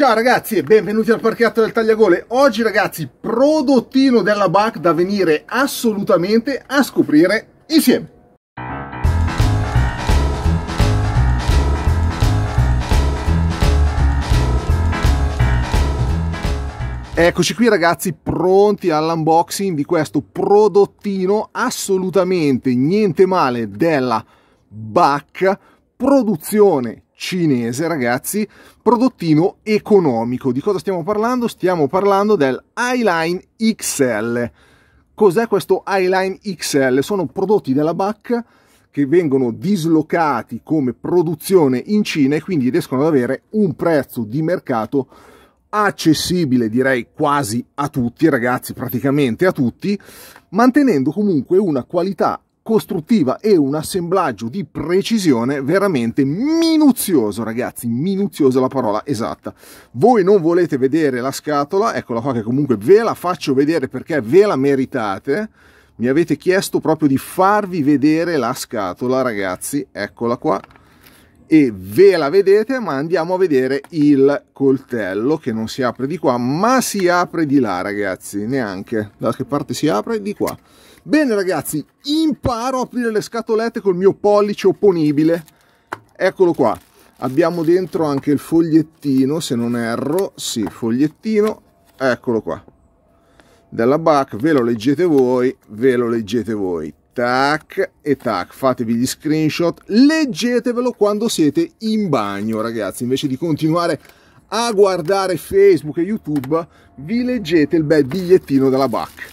Ciao ragazzi e benvenuti al parchetto del Tagliagole. Oggi ragazzi, prodottino della BAC da venire assolutamente a scoprire insieme. Eccoci qui ragazzi pronti all'unboxing di questo prodottino assolutamente niente male della BAC produzione cinese, ragazzi, prodottino economico. Di cosa stiamo parlando? Stiamo parlando del Highline XL. Cos'è questo Highline XL? Sono prodotti della BAC che vengono dislocati come produzione in Cina e quindi riescono ad avere un prezzo di mercato accessibile direi quasi a tutti ragazzi praticamente a tutti mantenendo comunque una qualità costruttiva e un assemblaggio di precisione veramente minuzioso, ragazzi, minuzioso è la parola esatta. Voi non volete vedere la scatola, eccola qua che comunque ve la faccio vedere perché ve la meritate. Mi avete chiesto proprio di farvi vedere la scatola, ragazzi, eccola qua e ve la vedete ma andiamo a vedere il coltello che non si apre di qua ma si apre di là ragazzi neanche da che parte si apre di qua bene ragazzi imparo a aprire le scatolette col mio pollice opponibile eccolo qua abbiamo dentro anche il fogliettino se non erro sì fogliettino eccolo qua della BAC ve lo leggete voi ve lo leggete voi Tac e tac, fatevi gli screenshot, leggetevelo quando siete in bagno, ragazzi, invece di continuare a guardare Facebook e YouTube, vi leggete il bel bigliettino della BAC.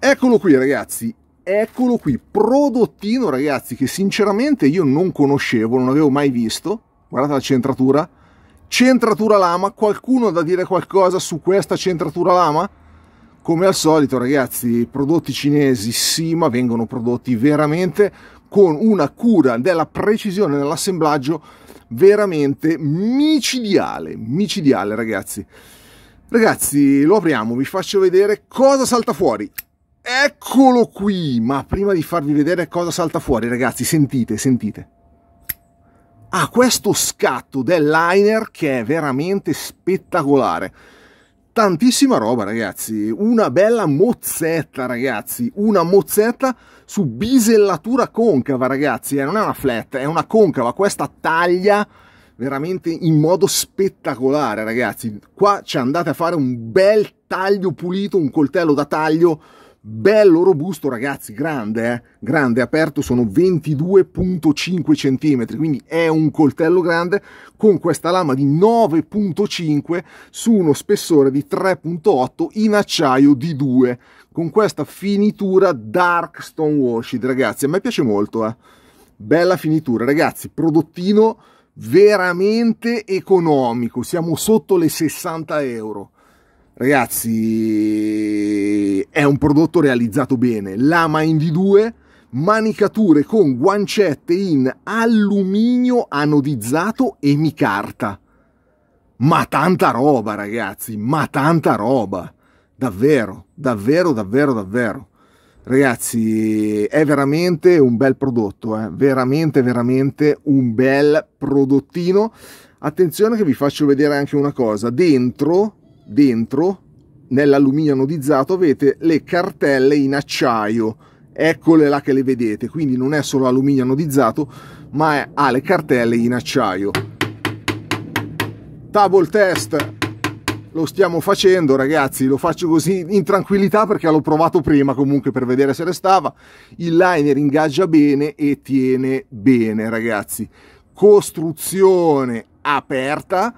Eccolo qui, ragazzi. Eccolo qui, prodottino, ragazzi, che sinceramente io non conoscevo, non avevo mai visto. Guardate la centratura. Centratura lama, qualcuno ha da dire qualcosa su questa centratura lama? Come al solito ragazzi, prodotti cinesi sì, ma vengono prodotti veramente con una cura della precisione nell'assemblaggio veramente micidiale, micidiale ragazzi. Ragazzi, lo apriamo, vi faccio vedere cosa salta fuori. Eccolo qui! Ma prima di farvi vedere cosa salta fuori, ragazzi, sentite, sentite. Ha ah, questo scatto del liner che è veramente spettacolare tantissima roba ragazzi, una bella mozzetta ragazzi, una mozzetta su bisellatura concava ragazzi, eh, non è una flat, è una concava, questa taglia veramente in modo spettacolare ragazzi, qua ci andate a fare un bel taglio pulito, un coltello da taglio bello robusto ragazzi, grande, eh? grande, aperto sono 22.5 cm, quindi è un coltello grande con questa lama di 9.5 su uno spessore di 3.8 in acciaio di 2, con questa finitura dark stone washed ragazzi, a me piace molto, eh? bella finitura ragazzi, prodottino veramente economico, siamo sotto le 60 euro ragazzi, è un prodotto realizzato bene. Lama in Indy 2, manicature con guancette in alluminio anodizzato e micarta. Ma tanta roba, ragazzi, ma tanta roba. Davvero, davvero, davvero, davvero. Ragazzi, è veramente un bel prodotto, eh? veramente, veramente un bel prodottino. Attenzione che vi faccio vedere anche una cosa, dentro dentro, nell'alluminio anodizzato, avete le cartelle in acciaio. Eccole là che le vedete, quindi non è solo alluminio anodizzato, ma è, ha le cartelle in acciaio. Table test lo stiamo facendo ragazzi lo faccio così in tranquillità perché l'ho provato prima comunque per vedere se restava il liner ingaggia bene e tiene bene ragazzi costruzione aperta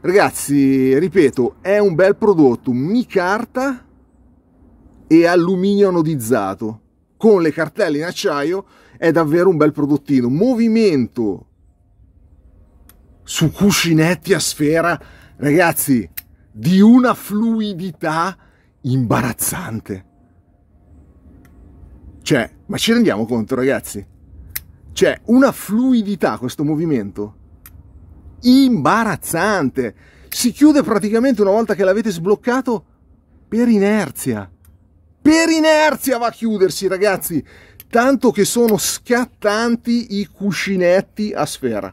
Ragazzi, ripeto, è un bel prodotto, micarta e alluminio anodizzato. Con le cartelle in acciaio è davvero un bel prodottino. Movimento su cuscinetti a sfera, ragazzi, di una fluidità imbarazzante. Cioè, ma ci rendiamo conto, ragazzi? C'è una fluidità questo movimento imbarazzante. Si chiude praticamente una volta che l'avete sbloccato per inerzia. Per inerzia va a chiudersi, ragazzi. Tanto che sono scattanti i cuscinetti a sfera.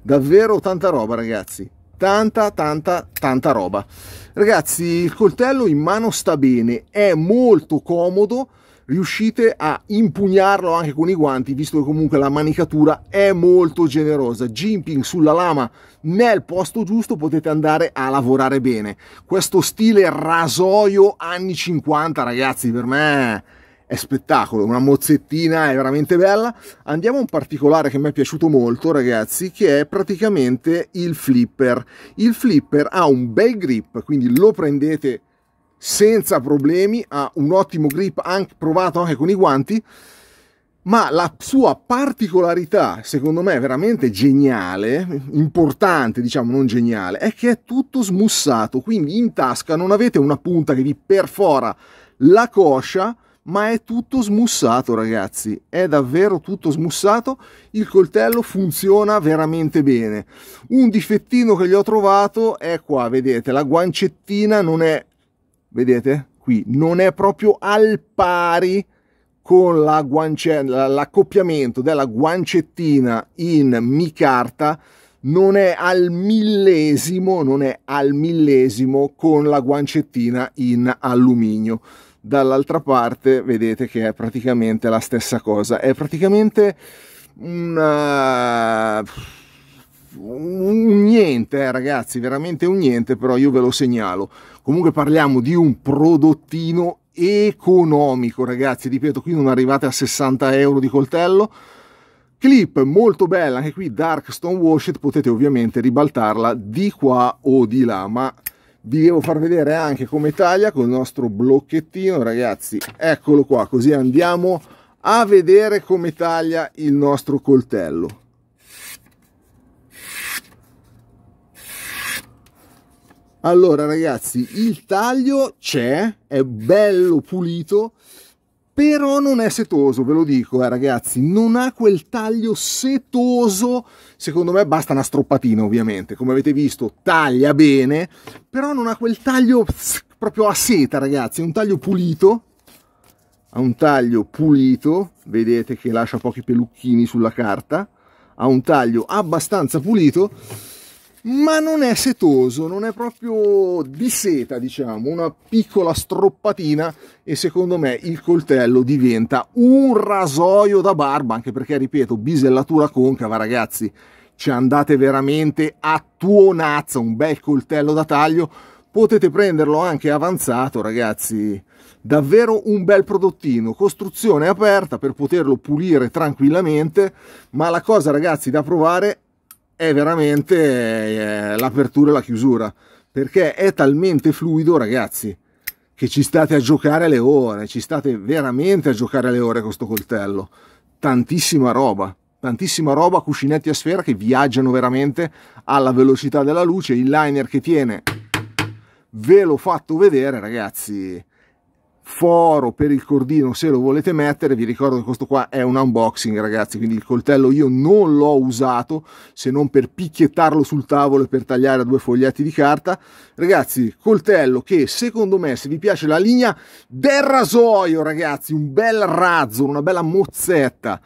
Davvero tanta roba, ragazzi. Tanta, tanta, tanta roba. Ragazzi, il coltello in mano sta bene, è molto comodo riuscite a impugnarlo anche con i guanti, visto che comunque la manicatura è molto generosa. Jimping sulla lama nel posto giusto potete andare a lavorare bene. Questo stile rasoio anni 50, ragazzi, per me è spettacolo, una mozzettina è veramente bella. Andiamo a un particolare che mi è piaciuto molto, ragazzi, che è praticamente il flipper. Il flipper ha un bel grip, quindi lo prendete senza problemi, ha un ottimo grip anche, provato anche con i guanti, ma la sua particolarità, secondo me veramente geniale, importante diciamo non geniale, è che è tutto smussato, quindi in tasca non avete una punta che vi perfora la coscia, ma è tutto smussato ragazzi, è davvero tutto smussato, il coltello funziona veramente bene. Un difettino che gli ho trovato è qua, vedete, la guancettina non è vedete qui, non è proprio al pari con la l'accoppiamento della guancettina in mi carta non è al millesimo, non è al millesimo con la guancettina in alluminio. Dall'altra parte vedete che è praticamente la stessa cosa, è praticamente una un niente, eh, ragazzi, veramente un niente, però io ve lo segnalo. Comunque parliamo di un prodottino economico, ragazzi. Ripeto, qui non arrivate a 60 euro di coltello. Clip molto bella, anche qui Dark Stone Washed, potete ovviamente ribaltarla di qua o di là, ma vi devo far vedere anche come taglia col nostro blocchettino, ragazzi. Eccolo qua, così andiamo a vedere come taglia il nostro coltello. Allora ragazzi, il taglio c'è, è bello pulito, però non è setoso, ve lo dico eh, ragazzi, non ha quel taglio setoso, secondo me basta una stroppatina ovviamente, come avete visto taglia bene, però non ha quel taglio proprio a seta ragazzi, è un taglio pulito, ha un taglio pulito, vedete che lascia pochi pelucchini sulla carta, ha un taglio abbastanza pulito, ma non è setoso, non è proprio di seta, diciamo, una piccola stroppatina e secondo me il coltello diventa un rasoio da barba, anche perché, ripeto, bisellatura concava, ragazzi, ci andate veramente a tuonazza, un bel coltello da taglio, potete prenderlo anche avanzato, ragazzi, davvero un bel prodottino, costruzione aperta per poterlo pulire tranquillamente, ma la cosa ragazzi da provare è veramente eh, l'apertura e la chiusura, perché è talmente fluido, ragazzi, che ci state a giocare le ore, ci state veramente a giocare le ore con questo coltello. Tantissima roba, tantissima roba, cuscinetti a sfera che viaggiano veramente alla velocità della luce, il liner che tiene, ve l'ho fatto vedere, ragazzi foro per il cordino se lo volete mettere vi ricordo che questo qua è un unboxing ragazzi quindi il coltello io non l'ho usato se non per picchiettarlo sul tavolo e per tagliare a due foglietti di carta ragazzi coltello che secondo me se vi piace la linea del rasoio ragazzi un bel razzo una bella mozzetta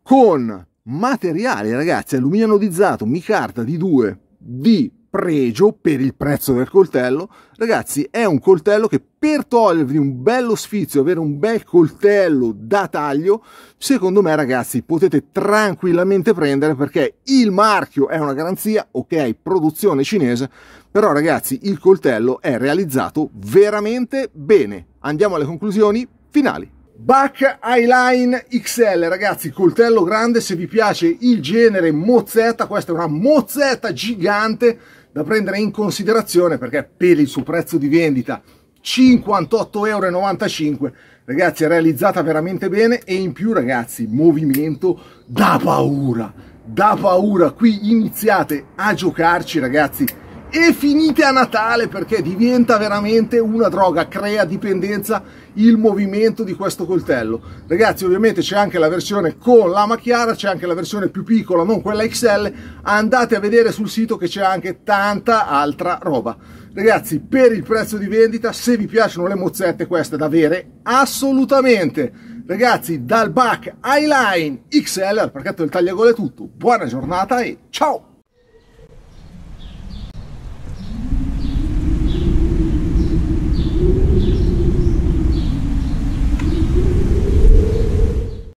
con materiale ragazzi alluminio anodizzato micarta di 2 di pregio per il prezzo del coltello. Ragazzi, è un coltello che per togliervi un bello sfizio, avere un bel coltello da taglio, secondo me ragazzi potete tranquillamente prendere perché il marchio è una garanzia, ok, produzione cinese, però ragazzi il coltello è realizzato veramente bene. Andiamo alle conclusioni finali. Back Eyeline XL, ragazzi, coltello grande, se vi piace il genere mozzetta, questa è una mozzetta gigante da prendere in considerazione perché per il suo prezzo di vendita 58,95 euro Ragazzi, è realizzata veramente bene e in più, ragazzi, movimento da paura. Da paura, qui iniziate a giocarci, ragazzi e finite a Natale perché diventa veramente una droga, crea dipendenza il movimento di questo coltello. Ragazzi ovviamente c'è anche la versione con lama chiara, c'è anche la versione più piccola, non quella XL, andate a vedere sul sito che c'è anche tanta altra roba. Ragazzi per il prezzo di vendita, se vi piacciono le mozzette queste da avere, assolutamente! Ragazzi dal back Highline XL al pacchetto del tagliagole è tutto, buona giornata e ciao!